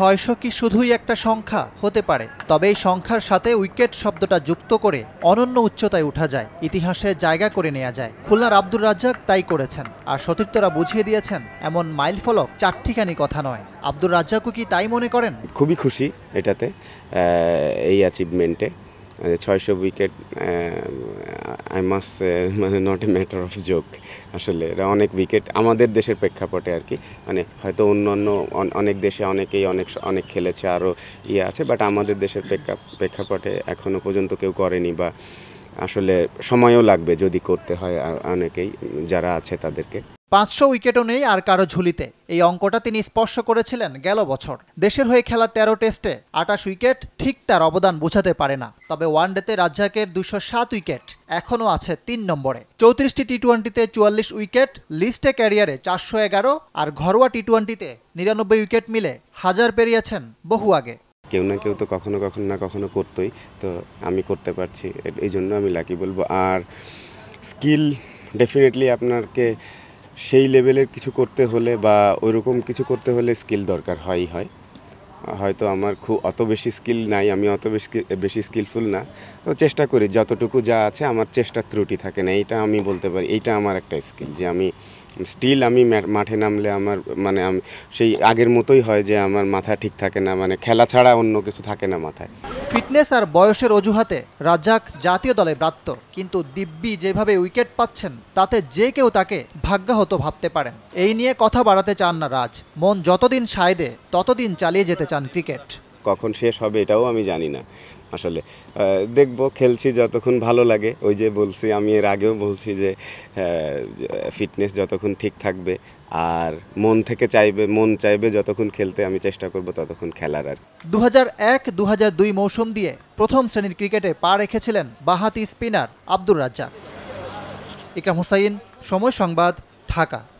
ছয়শো কি শুধুই একটা সংখ্যা হতে পারে তবে এই সংখ্যার সাথে উইকেট শব্দটা যুক্ত করে অনন্য উচ্চতায় উঠা যায় ইতিহাসে জায়গা করে নেওয়া যায় খুলনার আব্দুর রাজ্জাক তাই করেছেন আর সতীর্থরা বুঝিয়ে দিয়েছেন এমন মাইল ফলক চারটিখানি কথা নয় আব্দুর রাজ্জাকও কি তাই মনে করেন খুবই খুশি এটাতে এই অ্যাচিভমেন্টে ছয়শো উইকেট আই মাস মানে not a matter of joke আসলে এরা অনেক উইকেট আমাদের দেশের প্রেক্ষাপটে আর কি মানে হয়তো অন্যান্য অনেক দেশে অনেকেই অনেক অনেক খেলেছে আরও ইয়ে আছে বাট আমাদের দেশের প্রেক্ষা প্রেক্ষাপটে এখনও পর্যন্ত কেউ করেনি বা আসলে সময়ও লাগবে যদি করতে হয় অনেকেই যারা আছে তাদেরকে পাঁচশো উইকেটও নেই আর কারো ঝুলিতে এই অঙ্কটা তিনি স্পর্শ করেছিলেন গেল বছর দেশের হয়ে খেলা ১৩ টেস্টে আটাশ উইকেট ঠিক তার অবদান বোঝাতে পারে না তবে ওয়ান ডেতে রাজ্জাকের দুশো সাত উইকেট এখনও আছে তিন নম্বরে চৌত্রিশটি টি টোয়েন্টিতে চুয়াল্লিশ উইকেট লিস্টে ক্যারিয়ারে চারশো এগারো আর ঘরোয়া টি টোয়েন্টিতে নিরানব্বই উইকেট মিলে হাজার পেরিয়েছেন বহু আগে কেউ না কেউ তো কখনো কখনো না কখনো করতোই তো আমি করতে পারছি এই জন্য আমি লাকি বলবো আর স্কিল ডেফিনেটলি আপনাকে সেই লেভেলের কিছু করতে হলে বা ওইরকম কিছু করতে হলে স্কিল দরকার হয়ই হয় হয়তো আমার খুব অত বেশি স্কিল নাই আমি অত বেশি বেশি স্কিলফুল না তো চেষ্টা করি যতটুকু যা আছে আমার চেষ্টা ত্রুটি থাকে না এইটা আমি বলতে পারি এইটা আমার একটা স্কিল যে আমি স্টিল আমি মাঠে নামলে আমার মানে আমি সেই আগের মতোই হয় যে আমার মাথা ঠিক থাকে না মানে খেলা ছাড়া অন্য কিছু থাকে না মাথায় ফিটনেস আর বয়সের অজুহাতে রাজ্জাক জাতীয় দলে ব্রাত্য কিন্তু দিব্যি যেভাবে উইকেট পাচ্ছেন তাতে যে কেউ তাকে ভাগ্যাহত ভাবতে পারেন এই নিয়ে কথা বাড়াতে চান না রাজ মন যতদিন সায়দে ততদিন চালিয়ে যেতে চান ক্রিকেট কখন শেষ হবে এটাও আমি জানি না আসলে দেখব খেলছি যতক্ষণ ভালো লাগে ওই যে বলছি আমি এর আগেও বলছি যে ফিটনেস যতক্ষণ ঠিক থাকবে আর মন থেকে চাইবে মন চাইবে যতক্ষণ খেলতে আমি চেষ্টা করব ততক্ষণ খেলার আর দু হাজার এক দু হাজার দুই মৌসুম দিয়ে প্রথম শ্রেণীর ক্রিকেটে পা রেখেছিলেন বাহাতি স্পিনার আব্দুর রাজ্জাক ইকরাম হুসাইন সময় সংবাদ ঢাকা